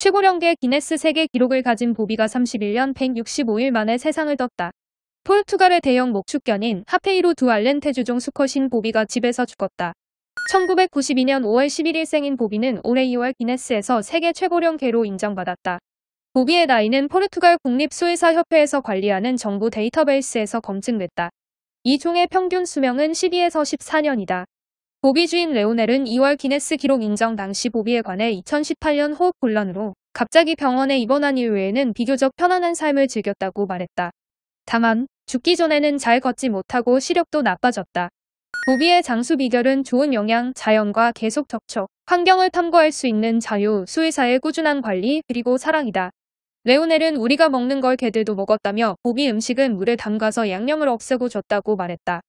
최고령계 기네스 세계 기록을 가진 보비가 31년 165일 만에 세상을 떴다. 포르투갈의 대형 목축견인 하페이로 두 알렌테주종 수컷인 보비가 집에서 죽었다. 1992년 5월 11일 생인 보비는 올해 2월 기네스에서 세계 최고령계로 인정받았다. 보비의 나이는 포르투갈 국립수의사협회에서 관리하는 정부 데이터베이스에서 검증됐다. 이 종의 평균 수명은 12에서 14년이다. 보비 주인 레오넬은 2월 기네스 기록 인정 당시 보비에 관해 2018년 호흡 곤란으로 갑자기 병원에 입원한 이후에는 비교적 편안한 삶을 즐겼다고 말했다. 다만 죽기 전에는 잘 걷지 못하고 시력도 나빠졌다. 보비의 장수 비결은 좋은 영양, 자연과 계속 접촉, 환경을 탐구할 수 있는 자유, 수의사의 꾸준한 관리, 그리고 사랑이다. 레오넬은 우리가 먹는 걸 개들도 먹었다며 보비 음식은 물에 담가서 양념을 없애고 줬다고 말했다.